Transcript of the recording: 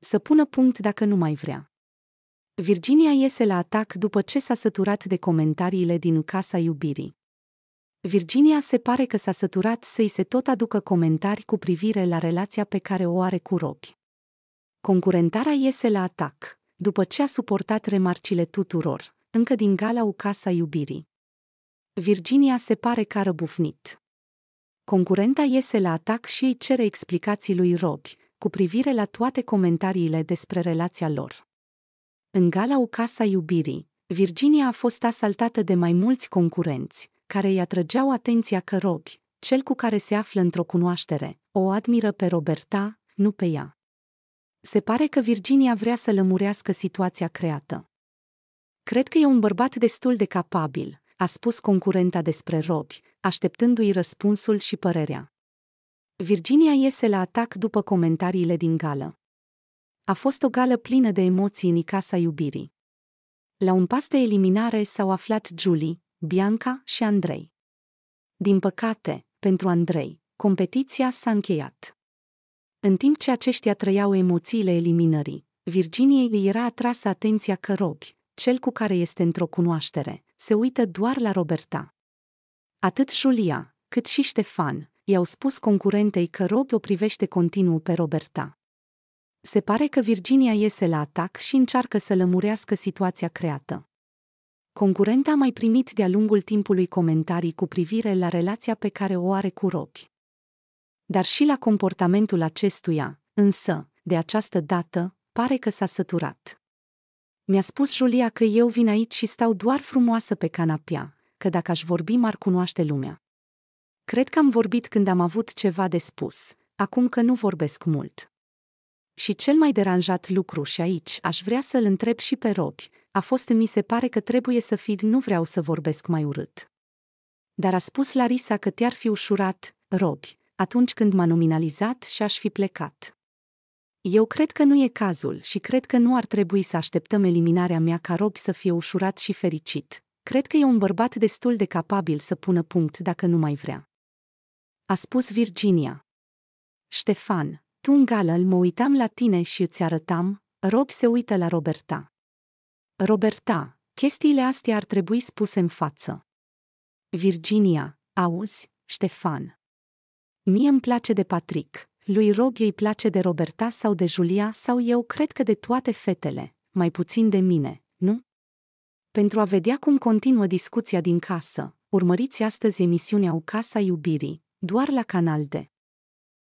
să pună punct dacă nu mai vrea. Virginia iese la atac după ce s-a săturat de comentariile din casa iubirii. Virginia se pare că s-a săturat să-i se tot aducă comentarii cu privire la relația pe care o are cu Robi. Concurentarea iese la atac, după ce a suportat remarcile tuturor, încă din gala U Casa Iubirii. Virginia se pare că a răbufnit. Concurenta iese la atac și îi cere explicații lui Robi, cu privire la toate comentariile despre relația lor. În gala O Casa Iubirii, Virginia a fost asaltată de mai mulți concurenți, care îi atrăgeau atenția că Robi, cel cu care se află într-o cunoaștere, o admiră pe Roberta, nu pe ea. Se pare că Virginia vrea să lămurească situația creată. Cred că e un bărbat destul de capabil, a spus concurenta despre Robi, așteptându-i răspunsul și părerea. Virginia iese la atac după comentariile din gală. A fost o gală plină de emoții în casa iubirii. La un pas de eliminare s-au aflat Julie, Bianca și Andrei. Din păcate, pentru Andrei, competiția s-a încheiat. În timp ce aceștia trăiau emoțiile eliminării, Virginiei îi era atrasă atenția că Robi, cel cu care este într-o cunoaștere, se uită doar la Roberta. Atât Julia, cât și Ștefan, i-au spus concurentei că Rob o privește continuu pe Roberta. Se pare că Virginia iese la atac și încearcă să lămurească situația creată. Concurenta a mai primit de-a lungul timpului comentarii cu privire la relația pe care o are cu Rob. Dar și la comportamentul acestuia, însă, de această dată, pare că s-a săturat. Mi-a spus Julia că eu vin aici și stau doar frumoasă pe canapea, că dacă aș vorbi m-ar cunoaște lumea. Cred că am vorbit când am avut ceva de spus, acum că nu vorbesc mult. Și cel mai deranjat lucru și aici aș vrea să-l întreb și pe robi, a fost mi se pare că trebuie să fii nu vreau să vorbesc mai urât. Dar a spus Larisa că te-ar fi ușurat, robi, atunci când m-a nominalizat și aș fi plecat. Eu cred că nu e cazul și cred că nu ar trebui să așteptăm eliminarea mea ca rob să fie ușurat și fericit. Cred că e un bărbat destul de capabil să pună punct dacă nu mai vrea a spus Virginia. Ștefan, tu în gală mă uitam la tine și îți arătam, Rob se uită la Roberta. Roberta, chestiile astea ar trebui spuse în față. Virginia, auzi, Ștefan. Mie îmi place de Patrick, lui Rob îi place de Roberta sau de Julia sau eu cred că de toate fetele, mai puțin de mine, nu? Pentru a vedea cum continuă discuția din casă, urmăriți astăzi emisiunea O Casa Iubirii, doar la Canal D.